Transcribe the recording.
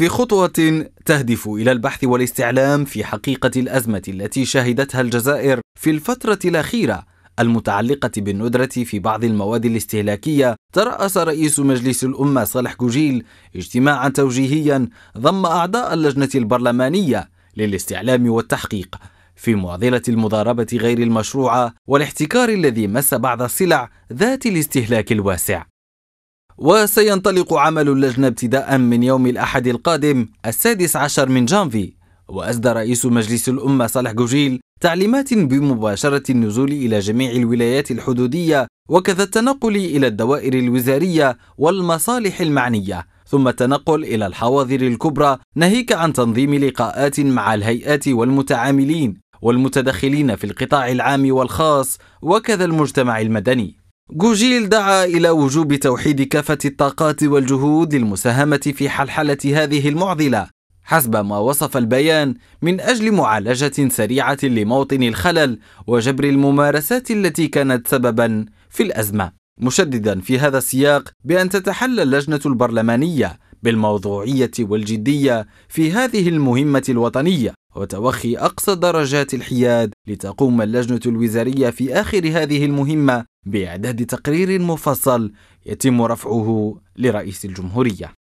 في خطوة تهدف إلى البحث والاستعلام في حقيقة الأزمة التي شهدتها الجزائر في الفترة الأخيرة المتعلقة بالندرة في بعض المواد الاستهلاكية ترأس رئيس مجلس الأمة صالح كوجيل اجتماعا توجيهيا ضم أعضاء اللجنة البرلمانية للاستعلام والتحقيق في معضلة المضاربة غير المشروعة والاحتكار الذي مس بعض السلع ذات الاستهلاك الواسع وسينطلق عمل اللجنة ابتداء من يوم الأحد القادم السادس عشر من جانفي وأسدى رئيس مجلس الأمة صالح جوجيل تعليمات بمباشرة النزول إلى جميع الولايات الحدودية وكذا التنقل إلى الدوائر الوزارية والمصالح المعنية ثم التنقل إلى الحواضر الكبرى ناهيك عن تنظيم لقاءات مع الهيئات والمتعاملين والمتدخلين في القطاع العام والخاص وكذا المجتمع المدني جوجيل دعا إلى وجوب توحيد كافة الطاقات والجهود للمساهمة في حلحلة هذه المعضلة حسب ما وصف البيان من أجل معالجة سريعة لموطن الخلل وجبر الممارسات التي كانت سببا في الأزمة مشددا في هذا السياق بأن تتحلى اللجنة البرلمانية بالموضوعية والجدية في هذه المهمة الوطنية وتوخي أقصى درجات الحياد لتقوم اللجنة الوزارية في آخر هذه المهمة بإعداد تقرير مفصل يتم رفعه لرئيس الجمهورية